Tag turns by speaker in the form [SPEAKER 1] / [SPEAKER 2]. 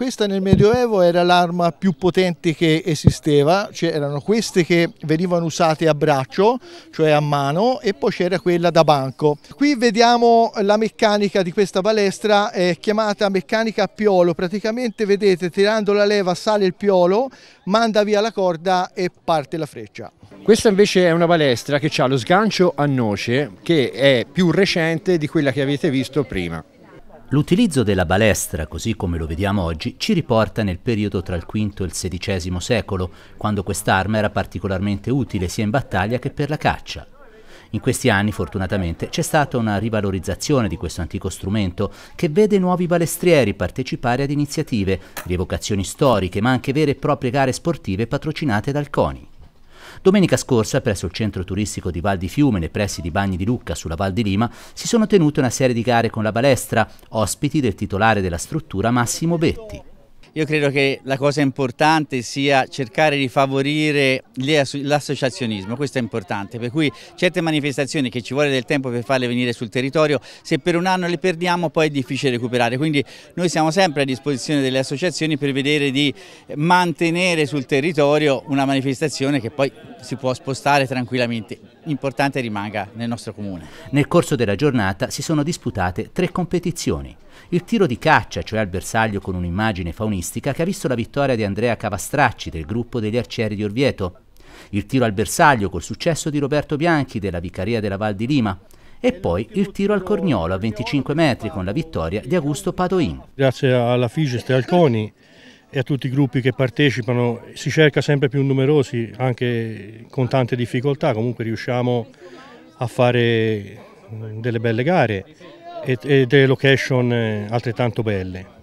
[SPEAKER 1] Questa nel Medioevo era l'arma più potente che esisteva, cioè erano queste che venivano usate a braccio, cioè a mano, e poi c'era quella da banco. Qui vediamo la meccanica di questa balestra, è chiamata meccanica a piolo, praticamente vedete tirando la leva sale il piolo, manda via la corda e parte la freccia.
[SPEAKER 2] Questa invece è una balestra che ha lo sgancio a noce che è più
[SPEAKER 3] recente di quella che avete visto prima. L'utilizzo della balestra, così come lo vediamo oggi, ci riporta nel periodo tra il V e il XVI secolo, quando quest'arma era particolarmente utile sia in battaglia che per la caccia. In questi anni, fortunatamente, c'è stata una rivalorizzazione di questo antico strumento che vede nuovi balestrieri partecipare ad iniziative, rievocazioni storiche, ma anche vere e proprie gare sportive patrocinate dal CONI. Domenica scorsa, presso il centro turistico di Val di Fiume, nei pressi di Bagni di Lucca, sulla Val di Lima, si sono tenute una serie di gare con la balestra, ospiti del titolare della struttura Massimo Betti.
[SPEAKER 4] Io credo che la cosa importante sia cercare di favorire l'associazionismo, questo è importante, per cui certe manifestazioni che ci vuole del tempo per farle venire sul territorio, se per un anno le perdiamo poi è difficile recuperare, quindi noi siamo sempre a disposizione delle associazioni per vedere di mantenere sul territorio una manifestazione che poi
[SPEAKER 3] si può spostare tranquillamente importante rimanga nel nostro comune. Nel corso della giornata si sono disputate tre competizioni. Il tiro di caccia, cioè al bersaglio con un'immagine faunistica, che ha visto la vittoria di Andrea Cavastracci del gruppo degli arcieri di Orvieto. Il tiro al bersaglio col successo di Roberto Bianchi della Vicaria della Val di Lima. E poi il tiro al corniolo a 25 metri con la vittoria di Augusto Padoin.
[SPEAKER 2] Grazie alla Figest e e a tutti i gruppi che partecipano, si cerca sempre più numerosi, anche con tante difficoltà, comunque riusciamo a fare delle belle gare e, delle location eh, altrettanto belle.